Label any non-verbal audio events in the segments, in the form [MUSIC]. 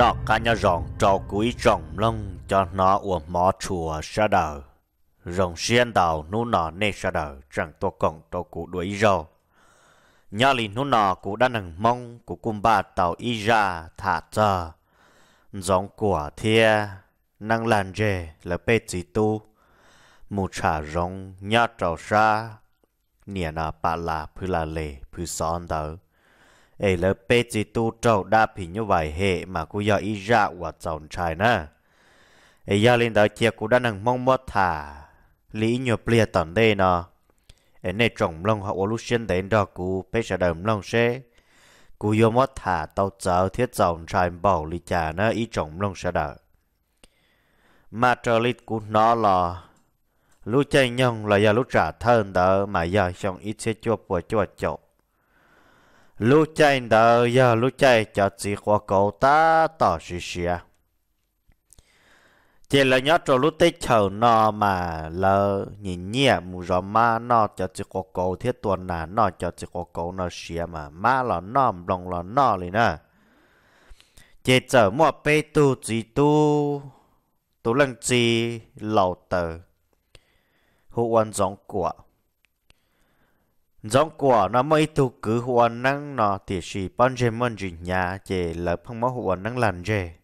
nó cả nhà rong trâu quý rong lông cho nó uổng mỏ chùa xa đờ, rồng xiên đào nu nó nê xa đờ chẳng tôi cộng tôi cụ đuổi râu nhà lì nu nó cụ đã nằng mong cụ cung ba tàu y ra thả chờ giống của thia năng làn dề là bê chỉ tu mù trả rong nhà trào xa nè nà bà là phư là lề phư xón đờ ấy là bê trâu đa phí như vậy hệ mà cô giờ ý ra và chồng trai nè ấy giờ lên đó kia cô đã mong mất thả lý nhiều bia tận đây nọ ấy này trồng lông họ lúc xuyên đến đó cô bê sẽ lông xe cô vô mất thả tao chở thiết chồng trai bảo lý trà nè ý trồng lông sẽ đợi mà trở lý cô nó là lúc chơi nhông là giờ lúc trả thân đỡ mà giờ xong ít sẽ cho bùa cho chậu lúc chạy đờ giờ lúc chạy cho chỉ qua cầu ta tỏ xì xia chỉ là nhớ cho lúc tết chờ nó mà lờ nhìn nhẹ mù rõ ma nó cho chỉ qua cầu thiết tuần nà nó cho chỉ qua cầu nó xia mà ma là nó lòng là nó liền nè chỉ chờ mua bê tu chỉ tu tu lần chỉ lầu tờ hữu quan trọng của giống của nó mới tu cứ hồ năng nó thì chỉ ban chế môn gì nhà chế là phong máu hồ năng làm chế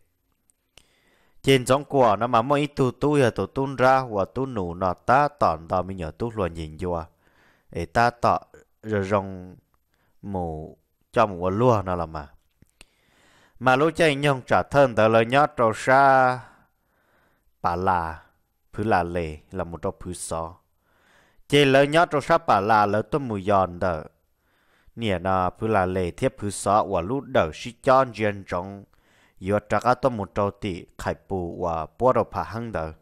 trên giống của nó mà mới tu tu ya tu tu ra hồ tu nụ nó ta tòn tò mình nhớ tu luôn nhìn vô để ta tỏ rồi rong mù cho mù lúa nó là mà mà lúc chơi nhông trả thân tới lời nhót trâu xa bà là phứ là lề là một trong phứ xó chế lỡ nhớ trong sắp bà là lỡ tôi mù giòn đỡ nè nà phứ là lệ thiếp phứ sợ và lúc đỡ sĩ chọn duyên trọng yếu trả cả tôi một trâu tị khai bù và bố đầu phá hăng đỡ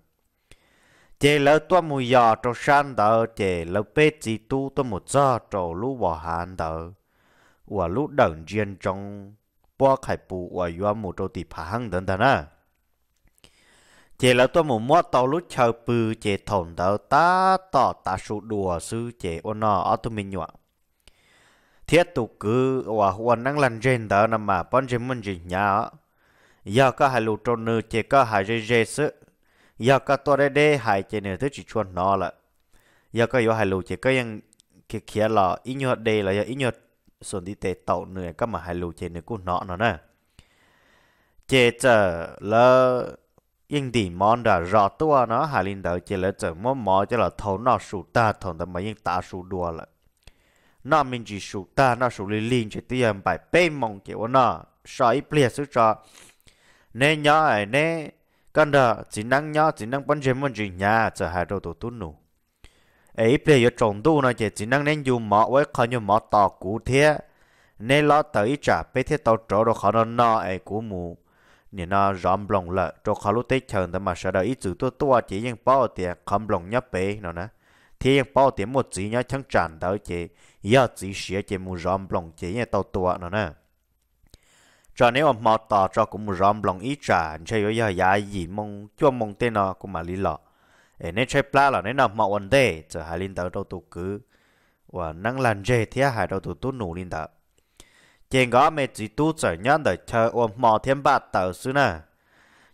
chế lỡ tôi mù giò trong sàn đỡ chế lỡ bê chỉ tu tôi một giờ trâu lúc bỏ hàn đỡ và lúc đỡ duyên trọng bố khai bù và yếu một trâu tị phá hăng đỡ đỡ nà chỉ là tôi muốn mua tàu lúc chờ bự chỉ thổn đỡ ta tỏ ta sụ đùa sư chỉ ôn nọ ở tôi mình nhọ thiết tụ cứ hòa huân năng lần trên đó nằm mà bọn trên mình gì nhá giờ có hai lũ trôn nữ chỉ có hai dây dây sư giờ có tôi đây đây hai chỉ nữa thứ chỉ chuồn nó là giờ có hai lũ chỉ có những cái kia là ít nhọ đây là ít nhọ xuống đi tệ tàu nữa các mà hai lũ chỉ nữa cũng nọ nữa nè chỉ chờ là yên đi món đã rõ tua nó hà linh đỡ chỉ là chẳng mò mò chỉ là thấu nó sụ ta thằng ta mà yên ta sụ đùa lại nó mình chỉ sụ ta nó sụ linh linh chỉ tiền bài bê mong kiểu nó sợ ít bịa sức cho nên nhớ ấy nè cần đó chỉ năng nhớ chỉ năng bắn chém một chỉ nhà chờ hai đầu tổ tu nụ ấy bịa giờ trồng tu nó chỉ chỉ năng nên dùng mỏ với khó như mỏ tỏ cụ thế nên lo tới trả bê thế tàu trổ đồ khó nó nó ấy cũ mù nên nó rõm lòng lợ cho khó lúc tết chờ mà sợ đợi ít chữ tua tua chỉ những bao tiền không lòng nhấp bể nó nè thì những bao tiền một chỉ nhá chẳng tràn tới chỉ giờ chỉ sửa chỉ muốn rõm lòng chỉ những tàu tua nó nè cho nếu mà mò tỏ cho cũng muốn rõm lòng ít trả chơi với giờ giá gì mong cho mong tên nó cũng mà lý lọ để nên chơi pla là nên là mò vấn đề giờ hai linh tàu đâu tụ cứ và năng làm gì thì hai đâu tụ tụ nổ linh tàu chèn gõ mẹ chỉ tu sửa nhân để chờ ôm mò thêm ba tờ xứ nè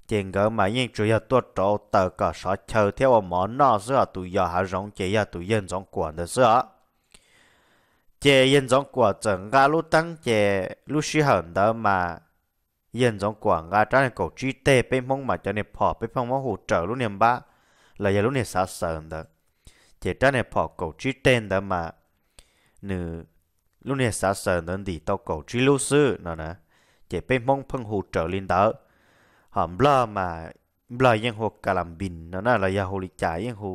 chèn gõ mà nhìn chủ yếu tuột trổ tờ cả sợ chờ theo ôm mò nọ giữa tụi giờ hạ rộng chế giờ tụi dân rộng quản được giữa chế dân rộng quần chẳng ra lúc tăng chế lúc sĩ hận đó mà dân rộng quần ra trái này cổ trí tê bên mông mà cho nên phò bên phong mong hỗ trợ lúc niệm ba là giờ lúc này xa sờn đó chế trái này phò cổ trí tên đó mà nửa ลุนเ่สาเสนั่นดีตอกจิลูซุสนะนะจะไปมองพังหูเจอลินเตอร์หอมบลามาบลายังหูกาลัมบินนะนะเราอยาหูลิจายังหู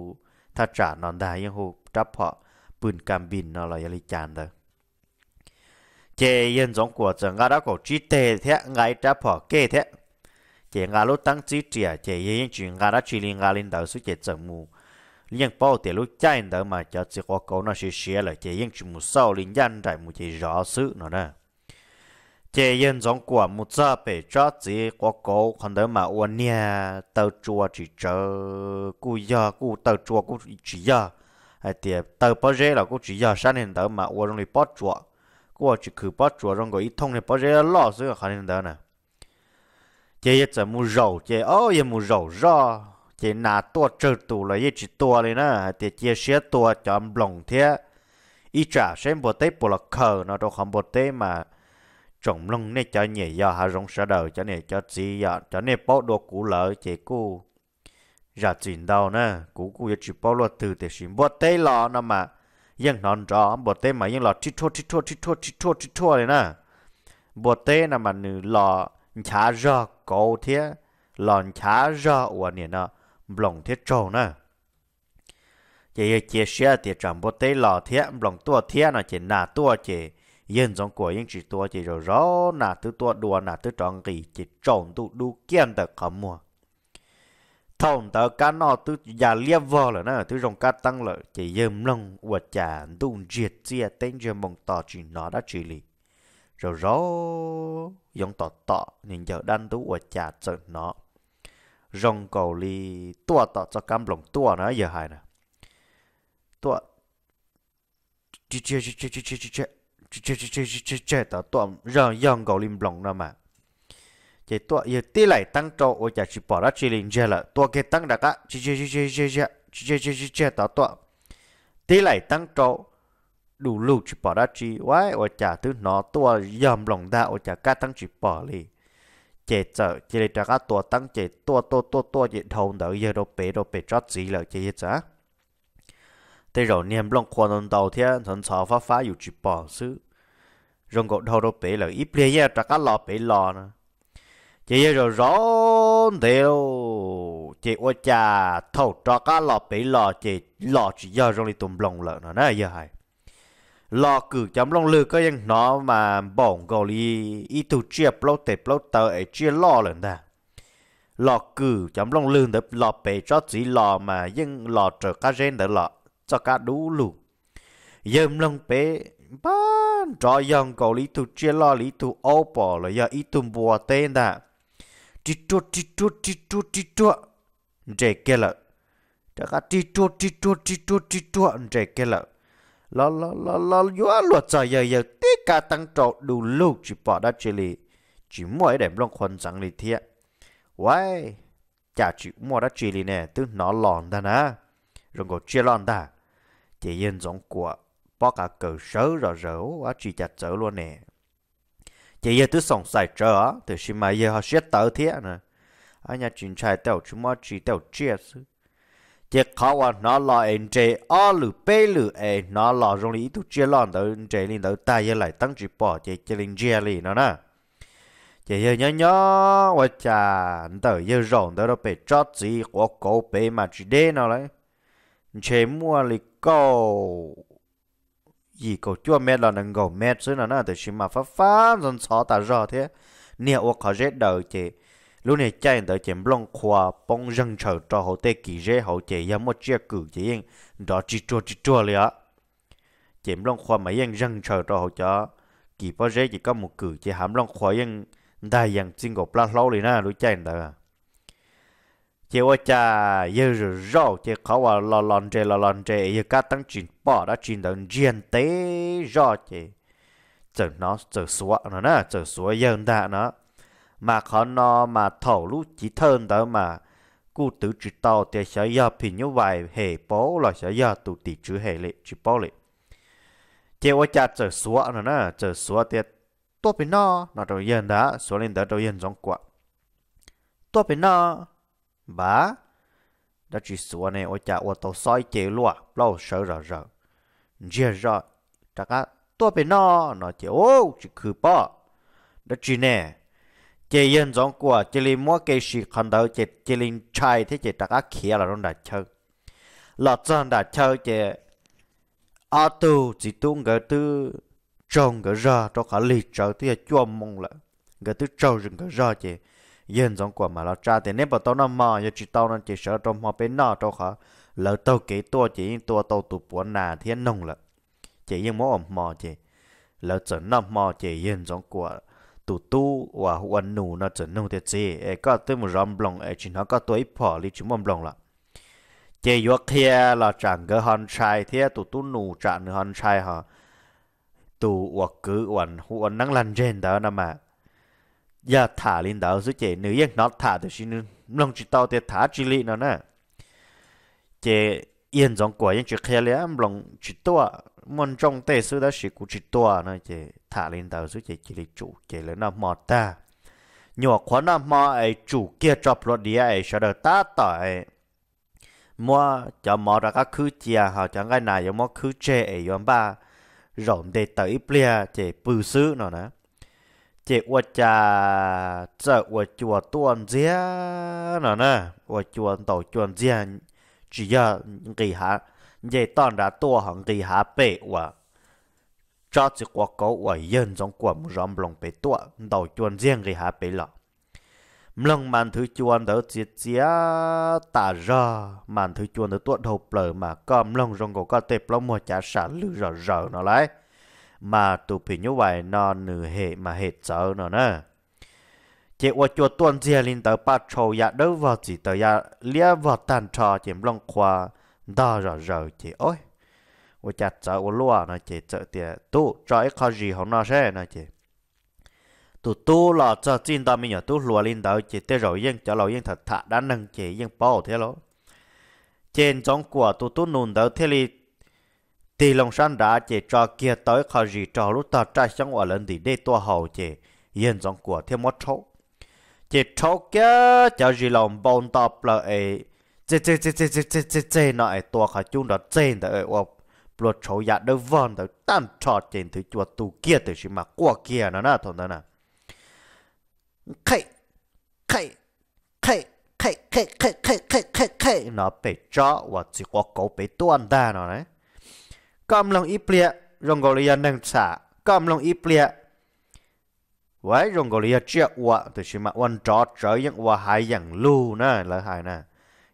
ท่าจานอนได้ยังหูจับเพาะปืนกาบินนะเราอยาลิจานเตอร์เจยังสองกัวจะงอาดอกจิเตเทะไงจับเพาะเกเทะเจอาลุตั้งจิเตียเจยังจึงอาดจิลิงอาลินเตอร์สุเจจมู liên bao tiền lúc chạy đó mà cho chỉ có câu nó sẽ xé lại chỉ yên chúng một sau linh nhân đại một chỉ rõ sự nó nè chỉ yên giống của một giờ bể cho chỉ có câu còn đó mà uốn nhà tàu chùa chỉ chờ cú giờ cú tàu chua cú chỉ giờ hay tiền tàu bao giờ là cú chỉ giờ sáng nên đó mà uốn đi bao chùa cú chỉ cứ bao chùa trong cái ít thông này bao giờ lo sự khả năng đó nè chỉ yên chỉ một rầu chỉ ô yên một rầu rau chỉ nà tua trừ tù là ye chỉ tua lên nè thì chia sẻ tua cho em lòng thế ý trả xem bộ tế bộ là khờ nó đâu không bộ tế mà trồng lông này cho nhẹ do hà rong sợ đầu cho này cho gì giờ cho này bao đồ cũ lỡ chỉ cũ ra chuyện đâu nè cũ cũ chỉ bao lo từ để xin bộ tế lo nó mà nhưng non rõ bộ tế mà nhưng lo chít chua chít chua chít chua chít chua chít chua này nè bộ tế là mà nửa lo chả rõ cổ thế lòn chả rõ này nè lòng thiết trầu nè chị chia sẻ thì chẳng bố tế lò thiết lòng tua thiết là chị nà tua chị yên giống của yên chỉ tua chị rồi rõ nà thứ tua đùa nà thứ tròn gì chị trộn tụ đu kiên được khó mua thông tờ cá nọ thứ già lia vò là nè thứ rồng cá tăng lợi chị dơm lông và chả đun diệt chia tên chưa mong tỏ chỉ nó đã chỉ lì rồi rõ giống tỏ tỏ nhìn giờ đang tú và chả sợ nó rong cầu li tua tọ cho cam lòng tua nó giờ hài nè tua chê chê chê chê chê chê chê chê chê chê chê chê chê tọ tua rong rong cầu lim lòng nó mà chỉ tua giờ tí lại tăng trâu ôi chả chỉ bỏ ra chỉ liền chê là tua cái tăng đã cả chê chê chê chê chê chê chê chê chê chê tọ tua tí lại tăng trâu đủ lù chỉ bỏ ra chỉ wái ôi chả thứ nó tua yam lòng da ôi chả cá tăng chỉ bỏ liền chế trở chế để cho các tổ tăng chế tổ tổ tổ tổ chế thông đỡ giờ đâu bé đâu bé cho gì là chế chế thế rồi niệm lòng quan đồng đầu tiên thần sao phát phát đầu phá อยู่จีบซื้อรงกด đâu bé là ít bây giờ cho các lò bé lò nữa chế rồi rón đều chế ô cha thầu cho các lò bé lò chế lò chỉ giờ rồi tụm lòng lợn nữa nè giờ hay lò cử chấm long lư có những nó mà bỏng gò li y tu chia plo tè plo tờ ấy chia lò lần ta lò cử chấm long lư đó lò bể cho chỉ lò mà nhưng lò trở cá gen đó lò cho cá đủ lù dâm long bể ban cho dòng gò li tu chia lò li tu ô bỏ là giờ y tu bùa tên ta chỉ chua chỉ chua chỉ chua chỉ chua trẻ kia lợ cho cá chỉ chua chỉ chua chỉ chua chỉ chua trẻ kia lợ lo lo lo lo yo lo cho yo yo ti cả tăng trọ đủ lâu chỉ bỏ đã chỉ lì chỉ mỗi đệm long khoan chẳng lì thiệt vậy chả chỉ mua đã chỉ lì nè tức nó lòn ta nè rong có chia lòn ta chỉ yên giống của bỏ cả cờ sớ rồi rồi quá chỉ chặt sớ luôn nè chỉ yên tức sống xài trở từ khi mà giờ họ xét tới thiệt nè anh nhà chính trai tàu chúng mua chỉ tàu chia sự chỉ khó qua nó lo anh chế ở lử bê lử ấy nó lo rồi lý tu chia lon đầu anh chế lên tới ta lại tăng chỉ bỏ chỉ chỉ lên chia liền nó nè chỉ giờ nhớ nhớ qua chả tới giờ rong tới đó bị cho gì của cổ bê mà chỉ đê nó lại chế mua lì câu gì câu chưa mẹ là nâng gầu mẹ chứ nó nè từ chỉ mà phát phát dần xó ta rõ thế nhiều quá khó dễ đời chị lúc này chạy tới chém long khoa bong răng chờ cho họ tê kỳ rễ họ chạy ra một chiếc cử chỉ yên đó chỉ chua chỉ chua liền chém long khoa mấy yên răng chờ cho họ chó kỳ bao rễ chỉ có một cử chỉ hàm long khoa yên đại yên xin gộp plát lâu liền nè lúc chạy đã chế ô cha yêu rồi rau chế khó và lo lon chế lo lon chế yêu cá tăng chín bỏ đã chín đến diện tế rau chế chờ nó chờ xóa nó nè chờ xóa yên đã nó mà khó no mà thổ lũ chỉ thân đó mà cụ tử chỉ to thì sẽ giờ thì như vậy hệ bố là sẽ giờ tụ tỷ chữ hệ lệ chữ bố lệ chế ô cha trở xóa nữa nè trở xóa thì tốt bên nó nó đầu yên đã xóa lên đó đầu yên trong quạ tốt bên nó bá đã chỉ xóa này ô cha ô tàu soi chế lụa lâu sợ rồi rồi giờ rồi chắc á tốt bên nó nó chế ô chỉ khử bỏ đã chỉ nè chị yên giống của chị linh mua cái gì khăn đầu chị chị linh chạy thế chị đặt ác kia là rong đặt chơi là chân đặt chơi chị ở tu chị tu ngỡ thứ trồng ngỡ ra cho cả lì trở thì chua mông lại ngỡ thứ trâu rừng ngỡ ra chị yên giống của mà là cha thì nếu mà tao nó mò giờ chị tao nó chỉ sợ trong hoa bên nào cho cả lỡ tao kỹ tua chỉ tua tao tụ buồn nà thiên nông lại chị yên mỗi ẩm mò chị lỡ chân nó mò chị yên giống của E, e, tu tu và huân nụ nó chuẩn nụ thế chế có tới một rong blong ấy chỉ nó có tuổi phò lý chúng mong blong là chế yo kia là chẳng cái hòn trai thế tu tu nụ chẳng hòn trai hả tu hoặc cứ huân huân năng lăn trên đó nè mà giờ thả lên đó rồi chế nữ yên nó thả thì xin long chỉ tao thì thả chỉ lý nó nè chế yên trong của yên chỉ khéo lẽ em lòng chỉ to môn trong tê sư đã chỉ cũng chỉ to nó chỉ thả lên đầu sư chỉ chỉ là chủ chỉ là nó mò ta nhỏ khó nó mò ấy chủ kia chọc lọt đi ấy sợ được ta tỏi mua cho mò ra các khứ chia họ chẳng cái nào giống mò khứ chê ấy giống ba rộng để tới plea chỉ bự sư nó nè chỉ ua cha chợ ua chùa tuần dĩa nó nè ua chùa tổ chuồn dĩa 只要给下，也当然多行给下背我。cho chỉ qua có ở yên trong quả mu rong lòng bể tua đầu chuan riêng cái hạ bể lọ lòng màn thứ chuan đó chia chia tả ra màn thứ chuan đó tuột đầu bờ mà cầm lòng rong cổ có tệp lòng mua trả sản lư rờ rờ nó lại mà tụ phí như vậy nó nửa hệ mà hệ sợ nó nè chị ở chỗ tuần dìa linh tới ba trâu ya đâu vợ chị tới ya lia vợ tàn trò chị lòng khoa đa rờ rờ chỉ ôi ở chặt chợ ở lúa nó chị chợ tiền tu cho ít khó gì không nó sẽ nó chị, tu tu là cho chín ta mình nhớ tu lúa linh tới chị tới rồi yên cho lâu yên thật thà đã nâng chị yên bao thế lỗ trên trong của tu tu nôn tới thế li tì lòng san đã chị cho kia tới khó gì cho lúc ta trai sống ở lên thì đây tua hậu chị, yên trong của thêm một chỗ จิตโชคเกจะจีลองบอลตอบเลยเจเจเจเจเจเจเจเจน่อยตัวขาจุ้งดอเจนแต่เออปลดชอยาเดวอนเดตั้มชอเจนถือจวดตูเกียตือชิมากัวเกียนะนะทนนะนะไข่ไข่ไข่ไข่ไข่ไข่ไข่ไข่ไข่ไข่นาะเปจาว่าจิกว่าเขาไปตัวอันดานะนะกำลังอีเปลี่ยรงกอลยันนังสากำลังอีเปลี่ย với rồng gọi là chết quá thì chỉ mà quan trọ trở những ua hai dạng lu nè là hai nè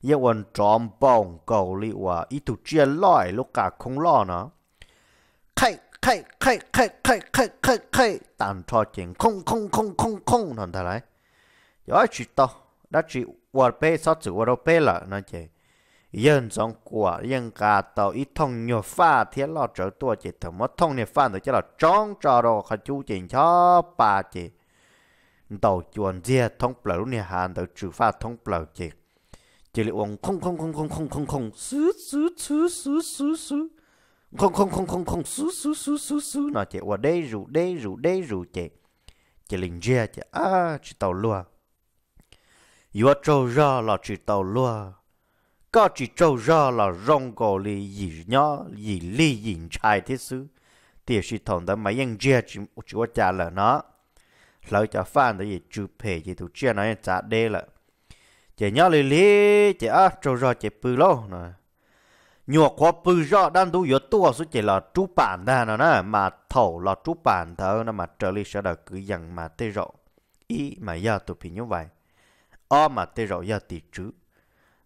yêu quan trọm bông cầu li ua ít tu chia lõi lúc cả không lo nó khay khay khay khay khay khay khay khay tàn trò chuyện không không không không không thằng thà lại ai chỉ to đã chỉ ua pe sao chữ ua đâu pe là nói chỉ yên trong của yên cả tàu ít thông nhiều pha thiết lo trở tua chỉ thử mất thông nhiều pha nữa chứ là trống trò đồ khả chú chỉnh cho bà chỉ tàu chuồn dìa thông bờ lúc này hàn tàu trừ pha thông bờ chỉ chỉ là uống không không không không không không không sú sú sú sú sú sứ không không không không không sú sú sú sú sứ nó chỉ qua đây rủ đây rủ đây rủ chỉ chỉ linh dìa chỉ à chỉ tàu lua yêu trâu ra là chỉ tàu lua có chỉ trâu ra là rong gò lì gì nhó gì lì gì chai thế xứ thì chỉ thằng đó mấy anh chia chỉ chỉ có trả lời nó lời cho phan đó gì chụp phê gì tụi chia nói trả đê là chỉ nhó lì lì chỉ á trâu ra chỉ bự lâu nè nhọ quá bự ra đang đủ yếu tua số chỉ là chú bản ta nó nè mà thầu là chú bản thở nó mà trở lại sẽ là cứ dằn mà tê rộ ý mà giờ tụi phi như vậy o mà tê rộ giờ tì trước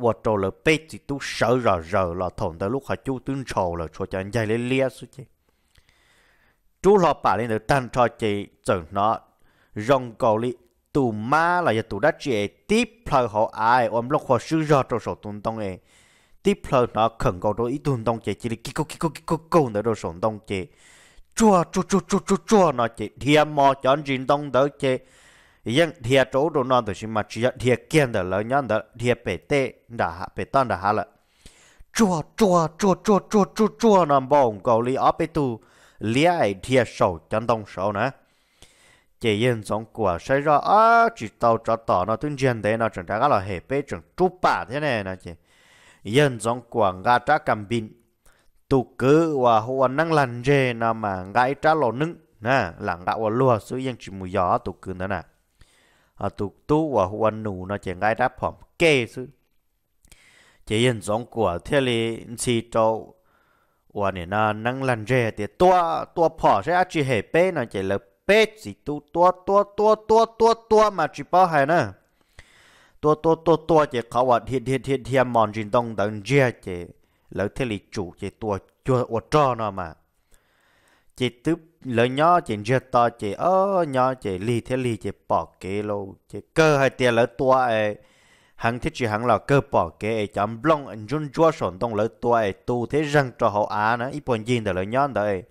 我做了被子都 sợ rờ rờ là thổn tới lúc họ chú tướng trầu là cho chàng dây lấy lia xuống chị chú lo bà lên được tan cho chị chẳng nó rong cầu li tù ma là giờ tù đã chị tiếp lời họ ai ôm lúc họ sư rờ trong sổ tuần tông ấy tiếp lời nó khẩn đôi ý tông chị chỉ là kiko kiko kiko cầu nữa đồ sổ tông chị chua chua chua chua chua chua nó chị thiam mò chọn chuyện tông tới chị ยังเทียโจดูนอนตัวชิมาชี้เทียเกียนเดลยันเดเทียเปเตด่าเปตันด่าฮะละจัวจัวจัวจัวจัวจัวจัวนอนบ่งเกาหลีออไปตูเลี้ยเทียโซจันตงโซนะเจยันสองกัวใช้รออ้าจิตเอาจัดต่อนอตุนเจนเดนอจังจาก็เราเฮเปจังจูป่าเท่านั้นนะเจยันสองกัวงาจ้ากัมบินตุกือว่าหัวนั่งลันเจนามาไงจ้าหลอนึงนะหลังกะว่าลัวซื้อยังจิมุยอตุกือนั่นน่ะตุกตู้ว่าวันหนูน่าจะง่ายรับผอมเกซเจยันสองกัวเทลีสีโจวันนี้น่านั่งลันเจเตัวตัวผอใช้อาจีเฮเป้น่าจะเลเป้สีตู้ตัวตัวตัวตัวตัวตัวมาจีป้าให้นะตัวตัวตัวตัวเจเขาว่าเทียนเทียนเทียนเทียนมอนจินต้องดังเจเจแล้วเทลีจูเจตัวจัวอวดจอนะมาเจตึ๊บ lỡ nhỏ chị giật to chị ơ nhỏ chị li thế li chị bỏ kế lô chị cơ hay tiền lỡ tua ấy hắn thích chị hắn là cơ bỏ kế ấy chấm long anh chun chúa sổn tông lỡ tua ấy tu thế răng cho hậu á nữa ít bọn gì để lỡ nhỏ đấy ấy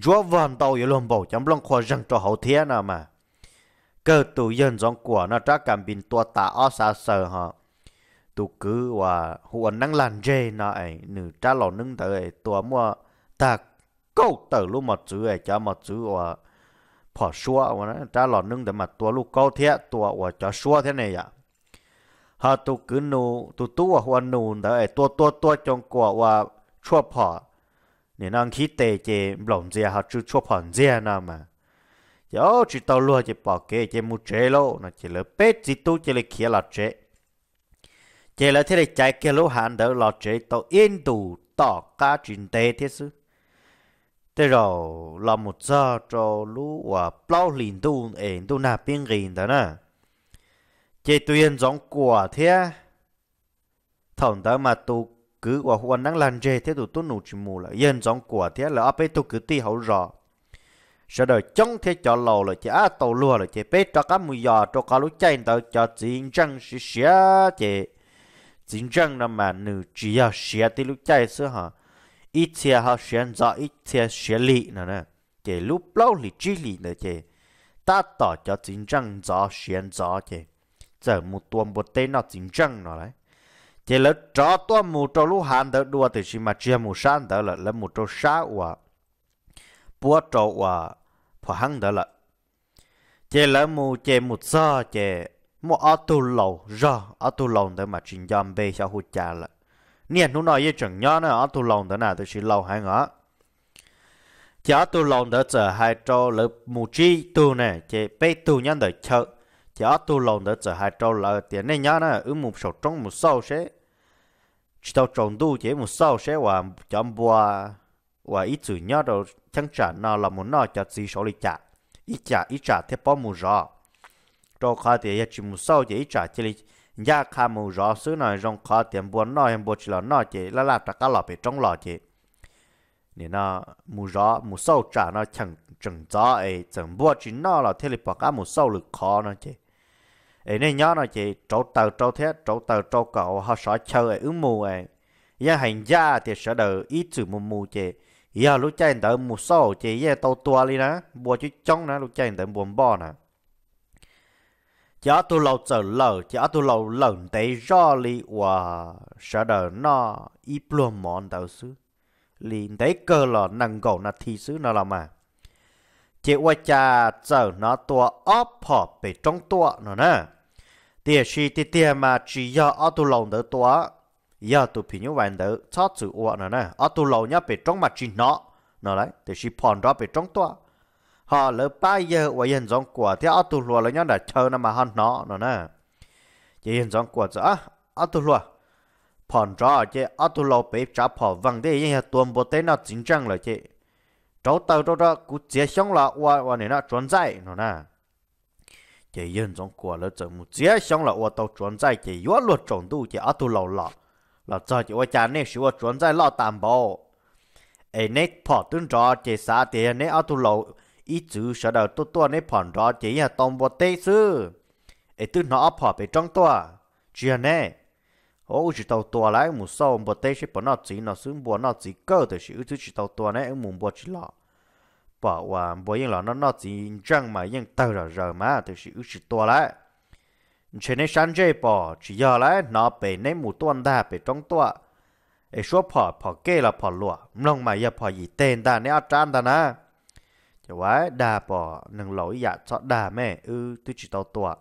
chúa vòn tàu yếu lồng bầu chấm long khoa răng cho hậu thế nào mà cơ tù dân giống của nó trá cảm bình tua tạ ó xa sờ họ tụ cứ và huấn năng làn dê nó ấy nữ trá lò nâng tới tua mua ta câu tờ lu mà chữ ấy cho mà chữ và phở xua và nó trả lọ nâng để mà tua lu câu thế tua và cho xua thế này ạ họ tu cứ nụ tu tu và hoa để đó ấy tua tua tua trong quả và chua phở nên năng khí tệ chế lòng dễ họ chữ chua phở dễ nào mà giờ chỉ tàu luôn chỉ bảo kê chế mu chế lô nó chỉ là bết chỉ tu chỉ là kia là chế chế là thế này chạy kia lô hàn đó là chế tàu yên đủ tỏ cá trình tế thế chứ thế rồi là một giờ cho lũ và bao lìn tu ẻn tu nạp biên gìn đó nè chế tuyên giống của thế thằng đó mà tu cứ và hoàn năng lan dê thế tụ tu nụ chỉ mù là yên giống của thế là áp tu cứ ti hậu rõ sau đó trong thế cho lầu là chế á tàu lùa là chế bê cho các mùi giò cho cá lũ chay tàu cho chính trăng xí xía chế chính trăng là mà nữ chỉ à xía tí lũ chay xưa hả ít xe họ xuyên rõ ít xe xuyên lý nữa nè chỉ lúc lâu lì chỉ lì nữa chỉ ta tỏ cho chính trăng rõ xuyên rõ chỉ giờ một tuần một tên nó chính trăng nó đấy chỉ là cho tuần một trâu lúc hàn đỡ đua thì chỉ mà chia một sáng đỡ là là một trâu sáng và búa trâu và phở hăng đỡ là chỉ là một chỉ một giờ chỉ một ở tu lâu rồi ở tu lâu đỡ mà chính giam bê sao hụt cha là nè nó nói với chẳng nhớ nó ở tu lòng đó nè tôi chỉ lâu hai ngõ chả tu lòng đó giờ hai trâu lỡ mù chi tu này, chỉ bé tu nhân đời chợ chả tu lòng đó giờ hai trâu là tiền này nhớ nó ở một số trong một sầu sẽ chỉ tao trồng tu chỉ một sầu sẽ và chấm bùa và ít chữ nhớ đâu chẳng trả nó là một nó cho gì số lịch trả ít trả ít trả thế bao mù rõ trâu khai thì chỉ một sầu chỉ trả chỉ nhà khá mù rõ xứ này rong khó tiền buồn nói em buồn chỉ là nói chị là là tất cả bị trong lò chị nên nó mù rõ mù sâu trả nó chẳng chẳng rõ ấy chẳng buồn chỉ nó là thế là bỏ cả mù sâu lực khó nó chị ấy nên nhớ nó chị trâu tàu trâu thế trâu tàu trâu cậu họ sợ chơi ấy ứng mù ấy nhà hành gia thì sợ đời ít chữ mù mù chị giờ lúc chơi đợi mù sâu chị giờ tàu tua đi nè buồn chỉ trong nè lúc chơi đợi buồn bò nè chả tu lâu trở lờ chả tu lâu lợn tế do li và sợ đờ nó ít luôn mòn đầu xứ li tế cơ lò nằng gầu là thi xứ nó là mà chỉ qua cha trở nó tua óp họ bị trong tua nó nè tia si tia tia mà chỉ do ở tu lâu đỡ tua giờ tu phi như vậy đỡ chót sự uo nó nè ở tu lâu nhá bị trong mà chỉ nó nó đấy tia si phòn đó bị trong tua họ lỡ ba giờ và hiện giống của thì ở tù lùa là nhau đã chờ nó mà hắn nó nó nè chỉ hiện giống của chứ ở tù lùa phòn rõ chứ ở tù lùa bị trả phò văng thì hiện tuần bộ tế nó chính trăng là chứ cháu tàu đó đó cứ chia xong là qua qua này nó trốn dậy nó nè chỉ hiện giống của là chỉ một chia xong là qua tàu trốn dậy chỉ yếu luật trọng tu chỉ ở tù lùa là là cho chỉ qua cha này sửa trốn dậy là đảm bảo, ấy nét phò tương rõ chỉ xã thì nét ở tù lùa ít chữ sợ đầu tôi tôi nên phản đó chỉ là tông bộ tê sư ấy tôi nó phỏ về trong tôi chuyện này ô chỉ tàu tôi lại một số bộ tê sẽ bỏ nó chỉ nó xuống bỏ nó chỉ cơ thì sự thứ chỉ tàu tôi này em muốn bỏ chỉ lọ bỏ qua bỏ yên lọ nó nó chỉ chẳng mà yên tàu là rồi mà thì sự chỉ tôi lại trên này sáng chế bỏ chỉ giờ lại nó về nên một tuần đã về trăng tôi ấy số phỏ phỏ kê là phỏ lụa mông mà giờ phỏ gì tên ta nè ăn ta nè chỗ ấy đà bỏ nâng lỗi dạ cho đà mẹ ư tôi chỉ tàu tua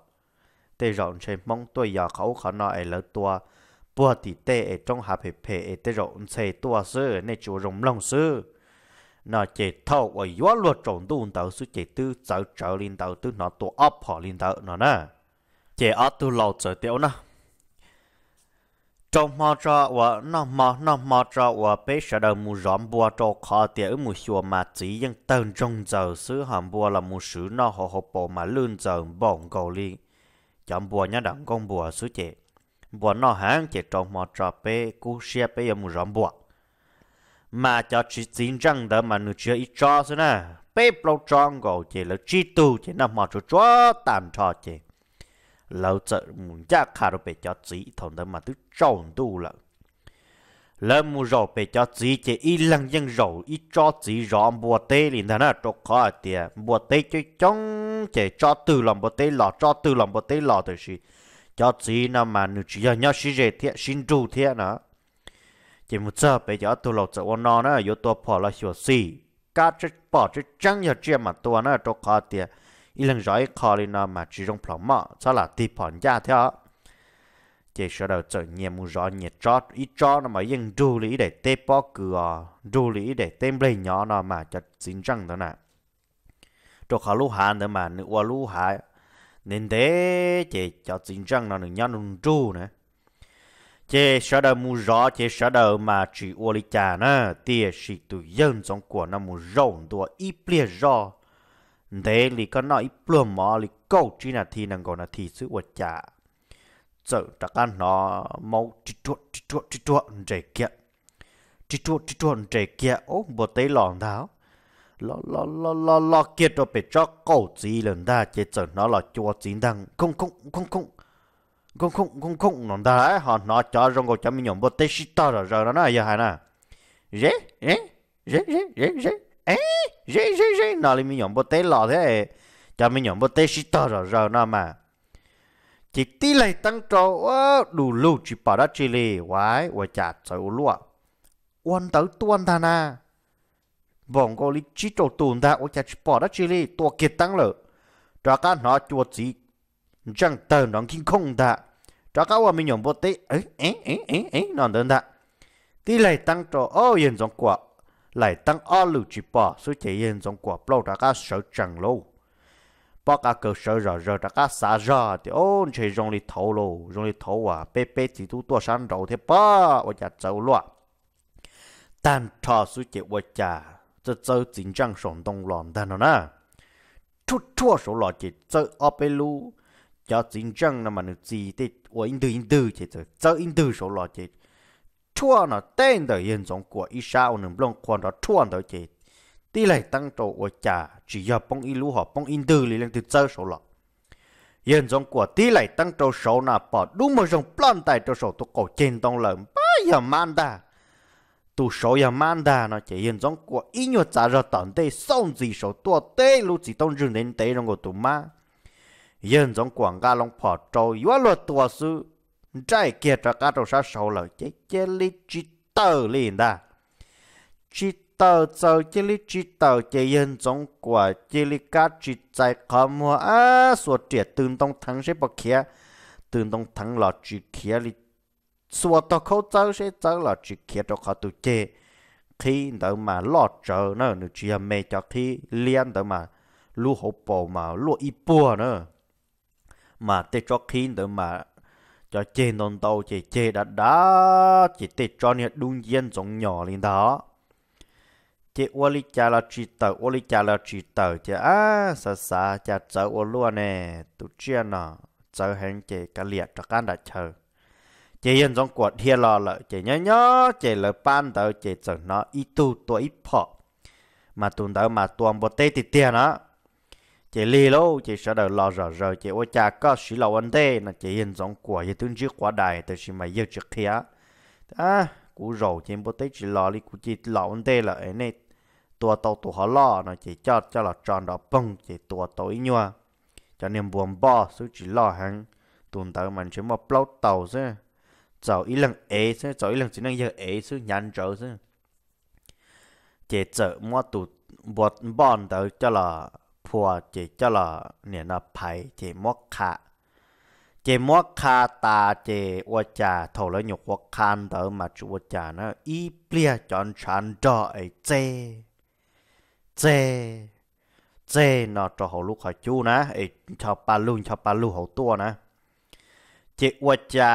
tê rộng trên mong tôi giờ khẩu khó nói ấy lỡ tua bùa thì tê ở trong hạ phê phê ở tê rộng xe tua sư nên chú rộng lòng sư nó chế thâu và gió luật trộn tuôn tàu sư chế tư cháu cháu linh tàu tư nó tua ấp họ linh tàu nó nè chế ấp tư lâu chờ tiêu nè trong mò trọ và nó mò nó mò trọ và bé sợ đầu mù rõm bùa trọ khó tiền mù xua mà chỉ dân tên trong giờ xứ hàm bùa là mù sử nó họ họ bộ mà lươn giờ bỏng cầu li chẳng bùa nhá đặng con bùa xứ chị bùa nó hán chị trong mò trọ bé cú xe bé mù rõm bùa mà cho chỉ chính rằng đỡ mà nữ chưa ít cho xứ nè bé bao tròn cầu chị là chi tu chị nó mò cho cho tàn trò chị lâu trợ muốn cha khá rồi bị cho chỉ thằng đó mà tức tròn tu là lỡ mu rồi bị cho chỉ chỉ ít lần dân rồi ít cho chỉ rõ bùa tê liền thằng đó trộn khó à tiệt bùa tê cho chống chỉ cho từ lòng bùa tê lọ cho từ lòng bùa tê lọ thôi gì cho chỉ nó mà nữ chỉ là nhau xí rẻ thiệt xin trụ thiệt nữa chỉ một giờ bị giờ tôi lột sợ nó nó yếu tôi bỏ là hiểu gì cá chết bỏ chết chẳng hiểu chuyện mà tôi nó trộn khó à tiệt ít lần rồi khó lên nó mà chỉ trong phòng mỏ cho là tì phòn ra theo chỉ sau đầu trở nhẹ mù rõ nhẹ trót ít trót nó mà yên đu lý để tê bó cửa đu lý để tê lên nhỏ nó mà cho chính răng đó nè cho khó lũ hà nữa mà nữ qua lũ hà nên thế chỉ cho chính răng nó được nhỏ nó đu nữa chế sợ đầu mù rõ chế sợ đầu mà chỉ ô lý cha nè tia chỉ tụ dân trong của nó mù rộng tua ít bia rõ thế thì có nói plum mò lì câu chuyện là thì nàng gọi là thì sự vật trả sợ ta can nó mau chít chuột chít chuột chít chuột trẻ kia chít chuột chít chuột trẻ kia ô bộ tay lòn tháo lo lo lo lo lo kia cho bị cho câu gì lần ta chỉ sợ nó là chua chín thằng không không không không không không không không nó ta ấy họ nó cho rong gọi cho mình nhổ bộ tay tây shita rồi rồi nó nói gì hả nè rế rế rế rế rế ê dê dê dê nó là mình nhộng bơ tê lọ thế cho mình nhộng bơ tê xí tờ rồi rồi nó mà chỉ tí lại tăng trâu đủ lù chỉ bỏ đó chỉ lì quái và chả sợ lụa quan tới tuân thà na vòng cô lý chỉ trâu tuần ta và chả chỉ bỏ đó chỉ lì tua kiệt tăng lợ cho các nó chuột gì chẳng tờ nó kinh không ta cho các mình nhộng bơ tê ấy ấy ấy ấy ấy nó đơn ta tí lại tăng trâu ô yên giống quả lại tăng ở lưu chỉ bỏ số chế yên giống quả bao đã cá sợ chẳng lâu bỏ cá cờ sợ rồi rồi đã cá xả ra thì ôn chế rong đi thấu lô rong đi thấu à bé bé chỉ tu tua sáng đầu thế bỏ và chả châu loạn tan thọ số chế và chả cho châu chính trang sống đông loạn đàn nó nè chút chua số lọ chế cháu ở bên lưu cho chính trang là mà nó gì thì yên tư yên tư chế chỉ cháu yên tư số lọ chỉ chua nó tên đời yên giống của ít sao nên lông quan đó chua đời chị tỷ lệ tăng trổ của cha chỉ do bông y lú họ bông in tư lý lên từ chơi số lọ yên giống của tỷ lệ tăng trổ số nào bỏ đúng một dòng plan tại chỗ số tụ cổ trên đông lớn bao giờ man đà tụ số giờ man đà nó chỉ yên giống của ít nhiều trả ra tận đây xong gì số tua tê lú chỉ đông rừng đến tê trong của tụ ma yên giống của ga long bỏ trâu yếu luật tua sư trái kia cho cá đầu sao sầu lời chế chế li chi tờ liền đà chi tờ sầu chế li chi tờ chế yên trong của chế li cá chi trái khó mua á số triệt tương tông thắng sẽ bọc kia tương tông thắng lọ chi kia li số tao khâu cháu sẽ cháu lọ chi kia cho khó tụ chế khi đỡ mà lo chờ nữa chi chỉ mê cho khi liên đỡ mà lũ hộp bò mà lũ ít bùa nữa mà để cho khi đỡ mà cho chê non tàu chỉ chê đã đã chỉ tê cho nên đun dân giống nhỏ lên đó chê ô li cha là chỉ tờ ô li cha là chỉ tờ chê á xa xa cha chở ô luôn nè tụ chia nọ chở hẹn chê cả liệt cho can đã chờ chê yên giống quạt hiền lo lợi chê nhớ nhớ chê lợi ban tàu chê chở nó ít tu tuổi ít phọ mà tụi tàu mà tuồng bộ tê thì tiền á chị li lô chị sợ đời lo rồi rờ chị ôi cha có sĩ lâu anh tê là chị hiện giống của yên tướng trước quá đài từ khi mày yêu trước kia à cú rầu chị bố tết chị lo đi cú chị lo anh tê là ấy này tua tàu tụ họ lo nó chị cho cho là tròn đó bông chị tua tàu ý nhua cho nên buồn bỏ số chị lo hàng tuần tới mình chỉ mà plot tàu chứ cháu ý lần ấy chứ cháu ý lần chỉ năng giờ ấy chứ nhàn trở chứ chị chở mua tụ bọt bọn tới cho là พัวเจเจลอเนี่ยนะัยเจมกขาเจมกคาตาเจวจาโถแล้วหยกวคานเตอมาจวจานะอีเปลี่ยจอนชันดอไอเจเจเจนอจอหลูกขอจูนะไอชาวปาลุงชาวปาลุหตัวนะ เจวจา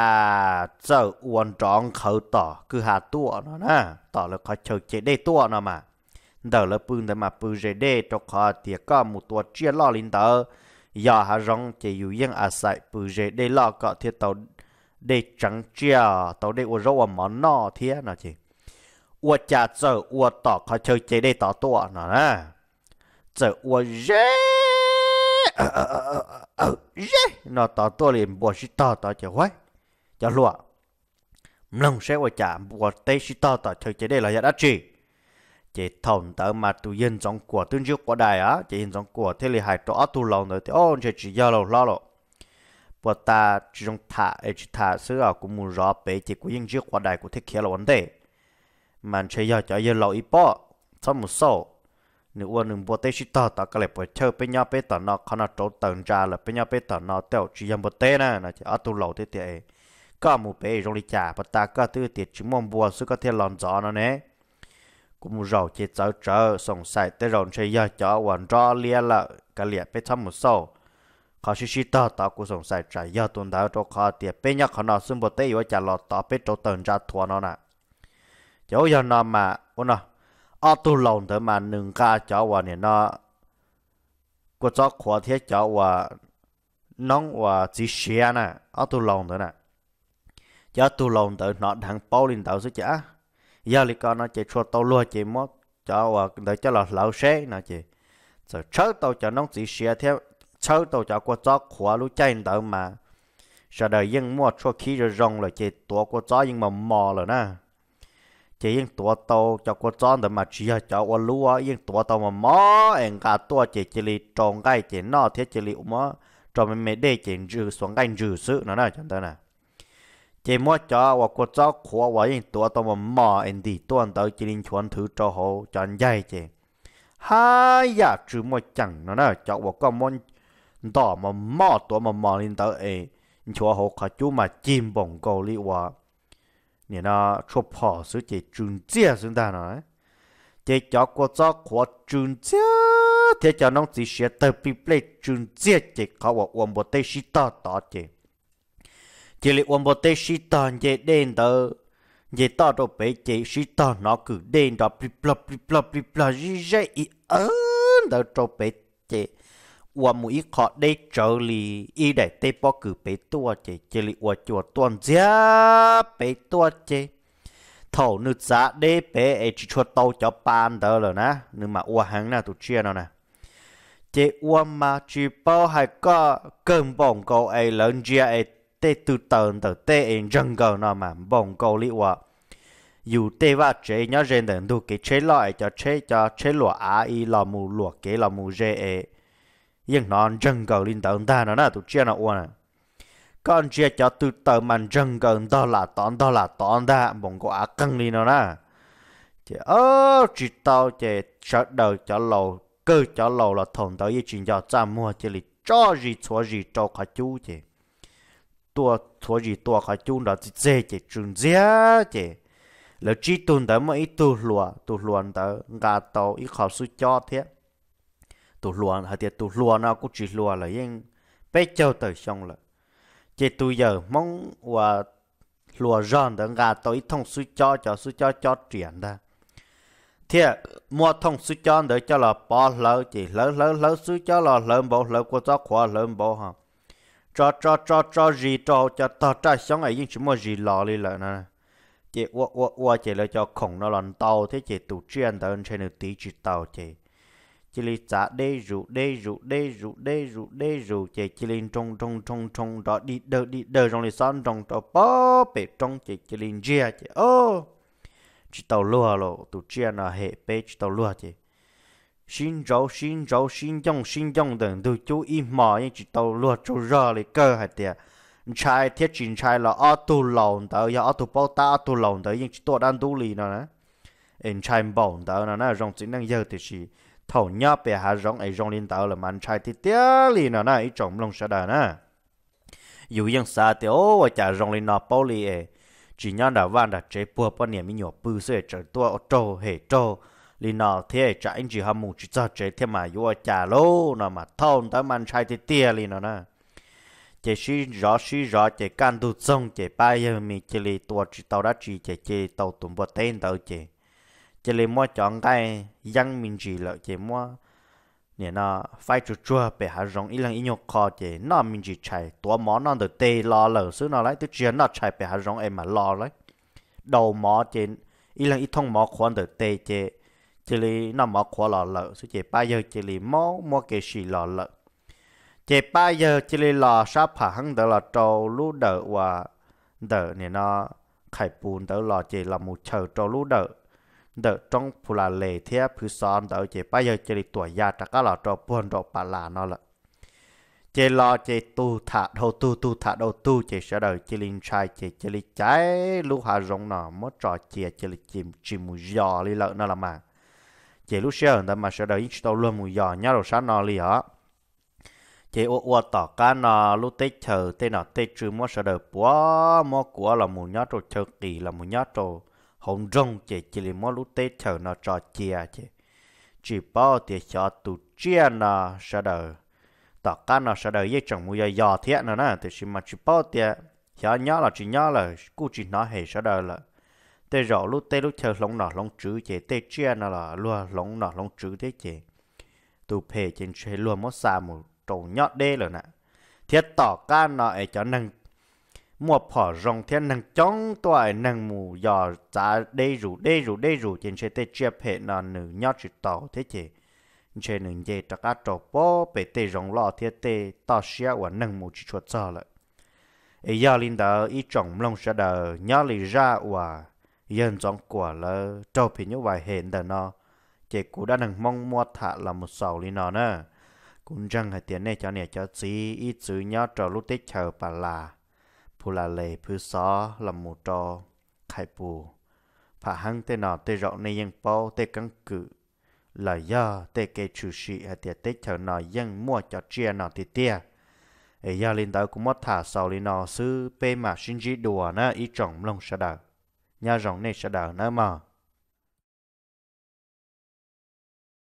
เจ้าอวนจองเขาต่อคือหาตัวนะนะต่อแล้วเขาเชิญเจได้ตัวนะมา đầu lớp bưng đã mà bưng rề đê cho khó thì có một tua chia lo linh tờ giờ hà rong chỉ dụ yên à sai bưng rề đê lo có thì tàu đê trắng chia tàu đê uo rau món nọ thế nọ chị uo chả chờ uo tỏ khó chơi chế đê tỏ tua nọ nè chờ uo rê [COUGHS] rê nọ tỏ tua liền bỏ xí tỏ tỏ chờ hoài chờ lụa lòng sẽ uo chả bỏ tê xí tỏ tỏ chơi chế đê là giá đã trị chỉ thòng tới mà tụ yên trong của tương trước của đài á chỉ yên trong của thế là hai chỗ tu lâu nữa thì ôn chỉ chỉ giao lâu lo rồi bọn ta chỉ trong thả ấy chỉ thả sữa ở cũng muốn rõ bể chỉ của yên trước của đài của thế kia là vấn đề mà chỉ giao cho yên lâu ít bỏ sau một số nếu quên đừng bữa tê chỉ tao tao cái này bữa chơi bên nhau bên tao nó khi nào trốn tầng ra là bên nhau bên tao nó tiêu chỉ dân bữa tê nè nó chỉ ở tụ lâu thế thì có một bé trong đi chả bọn ta có tư tiệt chỉ mong bùa sữa có thể lòn gió nó nè cũng một rầu chế cháu trở sống sai tới rồng chơi giờ cho hoàn rõ lia là cả lia bé thăm một sâu khó xí xí tờ tao của sống sai trái giờ tuần đào cho khó tiệt bế nhắc khó nào xung bộ tới yếu chả lọt tao bé chỗ tần ra thua nó nè chỗ giờ nó mà ô nó ở tu lòng thế mà nâng ca cháu hoàn này nó của cháu khó thiết cháu hoàn nóng và chỉ xe nè ở tu lòng thế nè cháu tu lòng thế nó đang bao linh tao sức chả giờ thì con nó chỉ cho tàu lúa chỉ mất cho để cho là lão xe nè chị rồi chớ tàu cho nó chỉ xe theo chớ tàu cho qua chó khóa lũ chạy đỡ mà sợ đời yên mua cho khí rồi rong rồi chị tua qua chó nhưng mà mò rồi na chị yên tua tàu cho qua chó đỡ mà chỉ cho qua lúa yên tua tàu mà mò em cả tua chị chỉ li tròn gai chị nó thế chị lì mà cho mình mấy đê chị rửa xuống gai rửa sự nó là chẳng ta nè chỉ mua cho và cô cho khóa và những tùa tao mà mò anh đi tuần tới chỉ nên chuẩn thứ cho họ chẳng dây chứ hai giờ chứ mua chẳng nó nè cho và con muốn đỏ mà mò tùa mà mò lên tới ấy chúa họ khá chú mà chim bổng cầu lý hòa nên là chúa phỏ sư chế trùn chia xuống ta nói chỉ cho cô cho khóa trùn chia thế cho nó chỉ sẽ tới bị play trùn chia chỉ khá và ổn bộ tây sĩ tỏ tỏ chị chỉ là ôm bộ tê sĩ tòn dễ đen tờ dễ to đồ bể chế sĩ tòn nó cứ đen đó bì bla bì bla bì bla dì dễ ý ớn tờ đồ bể chế ôm mũi khó đê trở lì ý đại tê bó cứ bể tua chế chỉ là ôm chùa tuần giá bể tua chế thầu nữ giá đê bể ấy chỉ cho tàu cho bàn tờ rồi nè nhưng mà ôm hắn nào tụi chia nào nè chế ôm mà chỉ bao hai có cơn bỏng cầu ấy lớn chia ấy tê tư tờn tờ tê in rừng gờ nó mà bông câu lý hòa dù tê vã chế nhớ rèn đừng đủ cái chế loại cho chế cho chế lụa á y lò mù lụa kế lò mù dê ê nhưng nó rừng gờ linh tờn ta nó là tụi chia nó uồn con chia cho tư tờ mà rừng gờ đó là tón đó là tón ta bông câu á căng đi nó nè chị ơ chị tao chị sợ đầu cho lầu cơ cho lầu là thùng tới với chuyện cho cha mua chị lì cho gì chúa gì cho cả chú chị tua thua gì tua khỏi chung đó chỉ dễ chỉ chung dễ chỉ là chỉ tuần đó mà ít tu lùa tu lùa đó gà tàu ít khó suy cho thế tu lùa hay thì tu lùa nào cũng chỉ lùa là yên bây giờ tới xong là chỉ tu giờ mong và lùa ròn đó gà tàu ít thông suy cho cho suy cho cho triển đó thế mua thông suy cho để cho là bỏ lỡ chỉ lỡ lỡ lỡ suy cho là lỡ bỏ lỡ qua cho khóa lỡ bỏ hả cho cho cho cho gì cho cho ta ta sống ở những chỗ mà gì lò đi lại nè chị ua ua ua chị lại cho khổng nó lần tàu thế chị tụ chuyên tao ơn trên được tí chị tàu chị chị li trả đê rủ đê rủ đê rủ đê rủ đê rủ chị chị li trong trong trong trong đó đi đờ đi đờ trong li son trong đó bó bể trong chị chị li chia chị ô chị tàu lùa lộ tụ chuyên là hệ bê chị tàu lùa chị xin rau xin rau xin dòng xin dòng đừng từ chú ý mò nhưng chỉ tàu lúa chú rơ lấy cơ hạt tiệt Chai thiết chính chai là ở tu lồng tới giờ ở tu bao ta ở tu lồng tới nhưng chỉ tôi đang tu lì nó nè em trai bỏng tới nó nè rong chỉ năng giờ thì chỉ thầu nhớ bè hà rong ấy rong lên tới là mình trai thì tiệt lì nó nè ít trồng lông sao đời nè Dù dù ยัง xa thì ô chả rong lên nó bao lì ấy chỉ nhớ đã van đã chế bùa bao niệm mi nhỏ bự sẽ trở tua ô trâu hệ trâu lì nọ thế chả anh chỉ hâm mù chỉ cho chế thế mà vô trả lô nó mà thôn tới man trai thì tia lì nó nè chế sĩ rõ sĩ rõ chế can tu sông chế bay giờ mi chế lì tua chỉ tàu đã chỉ chế chế tàu tụm bờ tên tàu chế chế lì mua chọn cái dân mình chỉ lợi chế mua nè nó phải chua chua bề hà rong ít lần ít nhục khó chế nó mình chỉ chạy tua mỏ nó được tê lo lỡ xứ nó lấy tức chiến nó chạy bề hà rong em mà lo lấy đầu mỏ chế ít lần ít thông mỏ khoan được tê chế chỉ lì nó mỏ khó lò lợ số chỉ ba giờ chỉ lì mó mó kề xì lò lợ chỉ ba giờ chỉ lì lò sáp phá hăng đỡ lò trâu lú đỡ và đỡ nè nó khải bùn đỡ lò chỉ là một chờ trâu lú đỡ đỡ trong phù là lề thế phù xóm đỡ chỉ ba giờ chỉ lì tuổi già trả cá lò trâu buồn trâu bà là nó lợ chỉ lo chỉ tu thả đầu tu tu thả đầu tu chỉ sợ đời chỉ linh trai chỉ chỉ lì cháy lú hà rong nọ mất trò chìa chỉ lì chìm chìm mù giò lì lợ nó là mà chế lúc xưa ta mà sợ đời ít tàu luôn mùi giò nhá rồi sáng nọ lì hả chị ô ô tỏ cá nọ lúc tết chờ tê nọ tê trừ mua sợ đời quá, mua của là mùi nhát rồi chờ kỳ là mùi nhát rồi hồng rong chị chỉ lì mua lúc tết chờ nọ trò chia chị chỉ bao thì sợ tụ chia nọ sợ đời tỏ cá nọ sợ đời dây chẳng mùi giò giò thiệt nữa nè thì xin mà chỉ bao thì sợ nhá là chỉ nhá là cú chỉ nói hề sợ đời là tê rõ lúc tê lúc chờ lông nọ lông chữ chế tê chia nọ là lúa lông nọ lông chữ thế chế tụ phê trên chế lúa mất xa một trầu nhọt đê rồi nè thiết tỏ ca nọ ấy cho năng mua phỏ rong thiết năng chống tuổi năng mù giò giá đê rủ đê rủ đê rủ trên chế tê chia phê nọ nữ nhọt chữ tỏ thế chế chế nữ dê cho cá trầu bó bể tê rong lọ thiết tê tỏ xia và năng mù chỉ chuột cho lại ấy giờ linh đó ý trọng lòng sẽ đờ nhớ lý ra và dân trong của là trâu phí như vậy hẹn đời nó chỉ cú đã đừng mong mua thả là một sầu lý nó nữa cũng chẳng hai tiền này cho nè cho chỉ ít chữ nhỏ trò lúc tết chờ bà là phù là lệ phù xó là một trò khai bù, phà hăng tê nọ tê rộng này dân bao tê căng cự là do tê kê chủ sĩ hai tiền tết chờ nọ dân mua cho chia nọ tê tia ấy giờ lên tới cũng mất thả sầu lý nó sư pê mà sinh chỉ đùa nó ít trọng lòng sao đời nhà rộng này sẽ đào nơ mà.